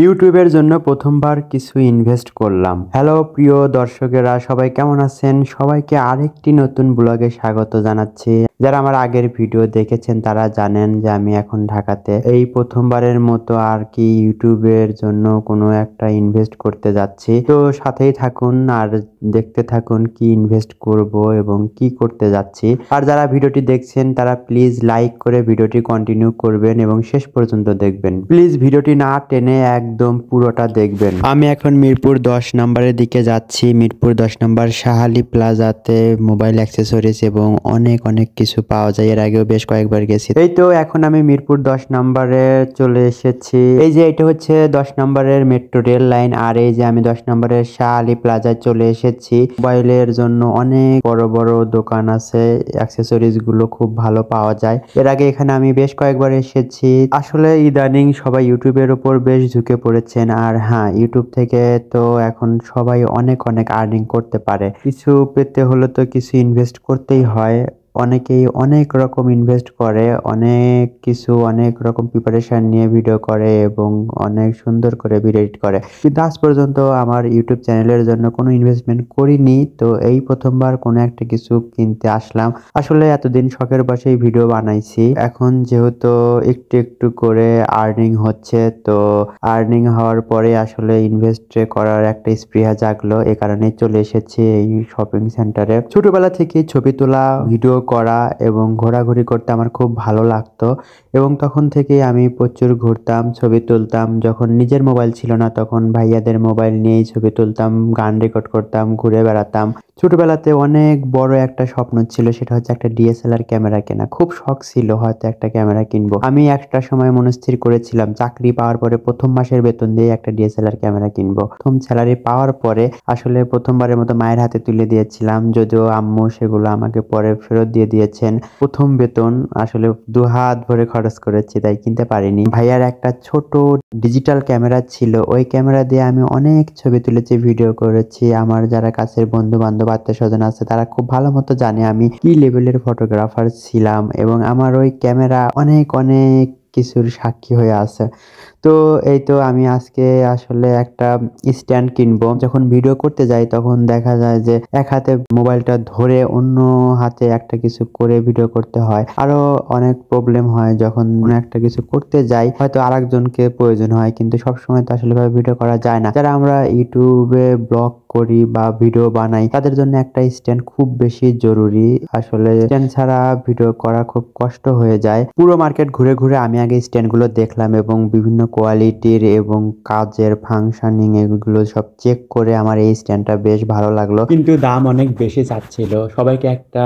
ইউটিউবের জন্য প্রথমবার কিছু ইনভেস্ট করলাম হ্যালো প্রিয় দর্শকেরা সবাই কেমন আছেন সবাইকে আরেকটি নতুন ব্লগে স্বাগত জানাচ্ছি যারা আমার আগের ভিডিও দেখেছেন তারা জানেন যে আমি এখন ঢাকাতে এই প্রথমবারের মতো আর কি ইউটিউবের জন্য কোনো একটা ইনভেস্ট করতে যাচ্ছি তো সাথেই থাকুন আর দেখতে থাকুন কি ইনভেস্ট করব এবং কি করতে যাচ্ছি আর যারা ভিডিওটি দেখছেন তারা প্লিজ লাইক করে ভিডিওটি কন্টিনিউ করবেন এবং শেষ পর্যন্ত দেখবেন প্লিজ ভিডিওটি না টেনে এক একদম পুরোটা দেখবেন আমি এখন মিরপুর দশ নম্বরের দিকে যাচ্ছি মিরপুর দশ নম্বর শাহালি প্লাজাতে মোবাইল অ্যাক্সেসরিজ এবং অনেক অনেক কিছু পাওয়া যায় এর আগেও বেশ কয়েকবার গেছি এই তো এখন আমি মিরপুর দশ নম্বরে চলে এসেছি এই যে এটা হচ্ছে দশ নম্বরের মেট্রো রেল লাইন আর এই যে আমি দশ নম্বরের শাহালি প্লাজায় চলে এসেছি মোবাইলের জন্য অনেক বড় বড় দোকান আছে অ্যাক্সেসরিজ গুলো খুব ভালো পাওয়া যায় এর আগে এখানে আমি বেশ কয়েকবার এসেছি আসলে ইদানিং সবাই ইউটিউবের উপর বেশ ঝুঁকে ঢুকে পড়েছেন আর হ্যাঁ ইউটিউব থেকে তো এখন সবাই অনেক অনেক আর্নিং করতে পারে কিছু পেতে হলে তো কিছু ইনভেস্ট করতেই হয় অনেকেই অনেক রকম ইনভেস্ট করে অনেক কিছু অনেক রকম প্রিপারেশান নিয়ে ভিডিও করে এবং অনেক সুন্দর করে ভিডিও এডিট করে কিন্তু আজ পর্যন্ত আমার ইউটিউব চ্যানেলের জন্য কোনো ইনভেস্টমেন্ট করিনি তো এই প্রথমবার কোনো একটা কিছু কিনতে আসলাম আসলে এতদিন শখের বসেই ভিডিও বানাইছি এখন যেহেতু একটু একটু করে আর্নিং হচ্ছে তো আর্নিং হওয়ার পরে আসলে ইনভেস্ট করার একটা স্পৃহা জাগলো এ কারণে চলে এসেছি এই শপিং সেন্টারে ছোটবেলা থেকে ছবি তোলা ভিডিও করা এবং ঘোরাঘুরি করতে আমার খুব ভালো লাগতো এবং তখন থেকে আমি প্রচুর ঘুরতাম ছবি তুলতাম যখন নিজের মোবাইল ছিল না তখন ভাইয়াদের মোবাইল নিয়েই ছবি তুলতাম গান রেকর্ড করতাম ঘুরে বেড়াতাম ছোটবেলাতে অনেক বড় একটা স্বপ্ন ছিল সেটা হচ্ছে একটা ডিএসএলআর ক্যামেরা কেনা খুব শখ ছিল হয়তো একটা ক্যামেরা কিনবো আমি একটা সময় মনস্থির করেছিলাম চাকরি পাওয়ার পরে প্রথম মাসের বেতন দিয়ে একটা ডিএসএলআর ক্যামেরা কিনবো প্রথম স্যালারি পাওয়ার পরে আসলে প্রথমবারের মতো মায়ের হাতে তুলে দিয়েছিলাম যদিও আম্মু সেগুলো আমাকে পরে ফেরত দিয়ে দিয়েছেন প্রথম বেতন আসলে দু হাত ভরে খরচ করেছি তাই কিনতে পারিনি ভাইয়ার একটা ছোট ডিজিটাল ক্যামেরা ছিল ওই ক্যামেরা দিয়ে আমি অনেক ছবি তুলেছি ভিডিও করেছি আমার যারা কাছের বন্ধু বান্ধব বন্ধু বাচ্চা স্বজন আছে তারা খুব ভালো মতো জানে আমি কি লেভেলের ফটোগ্রাফার ছিলাম এবং আমার ওই ক্যামেরা অনেক অনেক কিছুর সাক্ষী হয়ে আছে তো এই তো আমি আজকে আসলে একটা স্ট্যান্ড কিনবো যখন ভিডিও করতে যাই তখন দেখা যায় যে এক হাতে মোবাইলটা ধরে অন্য হাতে একটা কিছু করে ভিডিও করতে হয় আরো অনেক প্রবলেম হয় যখন একটা কিছু করতে যাই হয়তো আরেকজনকে প্রয়োজন হয় কিন্তু সবসময় তো আসলে ভাবে ভিডিও করা যায় না যারা আমরা ইউটিউবে ব্লগ করি বা ভিডিও বানাই তাদের জন্য একটা স্ট্যান্ড খুব বেশি জরুরি আসলে স্ট্যান্ড ছাড়া ভিডিও করা খুব কষ্ট হয়ে যায় পুরো মার্কেট ঘুরে ঘুরে আমি আগে স্ট্যান্ডগুলো দেখলাম এবং বিভিন্ন কোয়ালিটির এবং কাজের ফাংশনিং এগুলো সব চেক করে আমার এই স্ট্যান্ডটা বেশ ভালো লাগলো কিন্তু দাম অনেক বেশি চাচ্ছিল সবাইকে একটা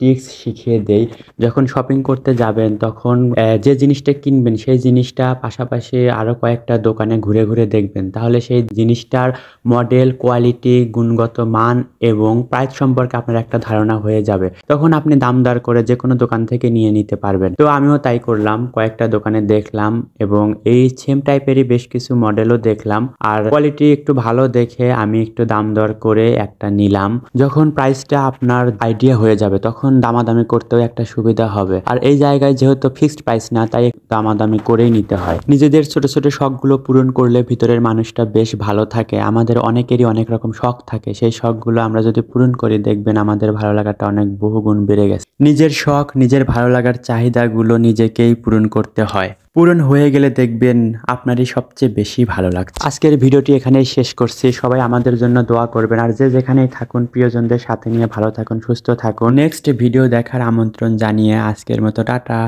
টিপস শিখিয়ে দেই যখন শপিং করতে যাবেন তখন যে জিনিসটা কিনবেন সেই জিনিসটা পাশাপাশি আরও কয়েকটা দোকানে ঘুরে ঘুরে দেখবেন তাহলে সেই জিনিসটার মডেল কোয়ালিটি গুণগত মান এবং প্রাইস সম্পর্কে আপনার একটা ধারণা হয়ে যাবে তখন আপনি দাম দর করে যে কোনো দোকান থেকে নিয়ে নিতে পারবেন তো আমিও তাই করলাম কয়েকটা দোকানে দেখলাম এবং এই সেম টাইপেরই বেশ কিছু মডেলও দেখলাম আর কোয়ালিটি একটু ভালো দেখে আমি একটু দাম দর করে একটা নিলাম যখন প্রাইসটা আপনার আইডিয়া হয়ে যাবে তখন তখন দামাদামি করতেও একটা সুবিধা হবে আর এই জায়গায় যেহেতু ফিক্সড প্রাইস না তাই দামাদামি করেই নিতে হয় নিজেদের ছোট ছোট শখগুলো পূরণ করলে ভিতরের মানুষটা বেশ ভালো থাকে আমাদের অনেকেরই অনেক রকম শখ থাকে সেই শখগুলো আমরা যদি পূরণ করি দেখবেন আমাদের ভালো লাগাটা অনেক বহুগুণ বেড়ে গেছে নিজের শখ নিজের ভালো লাগার চাহিদাগুলো নিজেকেই পূরণ করতে হয় পূরণ হয়ে গেলে দেখবেন আপনারই সবচেয়ে বেশি ভালো লাগছে আজকের ভিডিওটি এখানেই শেষ করছি সবাই আমাদের জন্য দোয়া করবেন আর যে যেখানেই থাকুন প্রিয়জনদের সাথে নিয়ে ভালো থাকুন সুস্থ থাকুন নেক্সট ভিডিও দেখার আমন্ত্রণ জানিয়ে আজকের মতো টাটা